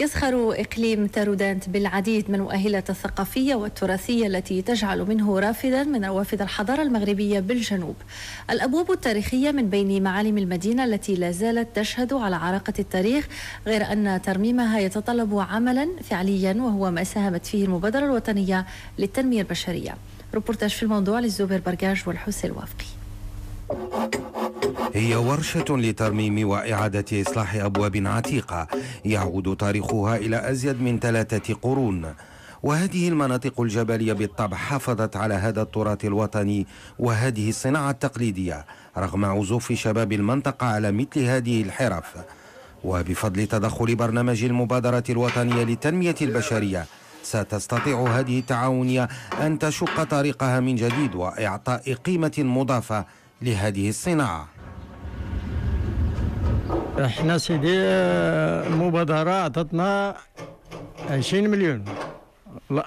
يزخر إقليم تارودانت بالعديد من مؤهلة الثقافية والتراثية التي تجعل منه رافدا من روافد الحضارة المغربية بالجنوب الأبواب التاريخية من بين معالم المدينة التي لا زالت تشهد على عراقة التاريخ غير أن ترميمها يتطلب عملا فعليا وهو ما ساهمت فيه المبادرة الوطنية للتنمية البشرية روبورتاج في الموضوع للزوبر برجاج والحس الوافقي هي ورشة لترميم وإعادة إصلاح أبواب عتيقة يعود تاريخها إلى أزيد من ثلاثة قرون وهذه المناطق الجبلية بالطبع حافظت على هذا التراث الوطني وهذه الصناعة التقليدية رغم عزوف شباب المنطقة على مثل هذه الحرف وبفضل تدخل برنامج المبادرة الوطنية لتنمية البشرية ستستطيع هذه التعاونية أن تشق طريقها من جديد وإعطاء قيمة مضافة لهذه الصناعة احنا سيدي آه، مبادرة عطتنا عشرين مليون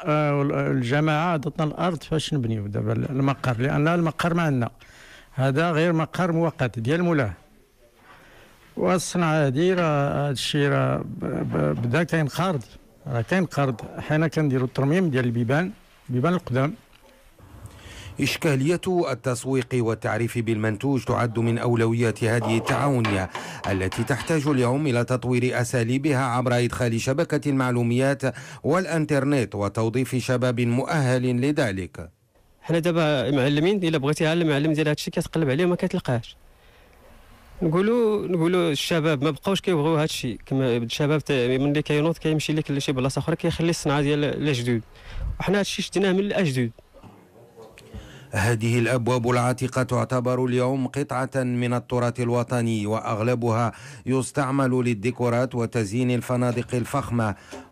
آه، الجماعة عطتنا الأرض فاش نبنيو دابا المقر لأن المقر ما عندنا هذا غير مقر مؤقت ديال مولاه والصنعة هادي راه هادشي راه بدا كاين قرض راه كاين قرض حنا كنديرو الترميم ديال البيبان البيبان القدام إشكالية التسويق والتعريف بالمنتوج تعد من أولويات هذه التعاونية التي تحتاج اليوم إلى تطوير أساليبها عبر إدخال شبكة المعلوميات والإنترنت وتوظيف شباب مؤهل لذلك حنا دابا معلمين الا بغيتي المعلم ديال هادشي كتقلب عليه ما كتلقاهش نقولوا نقولوا الشباب ما بقاوش كيبغيو هادشي كما الشباب ملي كينوض كيمشي لك لشي بلاصه اخرى كيخلي الصناعه ديال الجدود وحنا هادشي شدناه من الاجدود هذه الابواب العتيقه تعتبر اليوم قطعه من التراث الوطني واغلبها يستعمل للديكورات وتزيين الفنادق الفخمه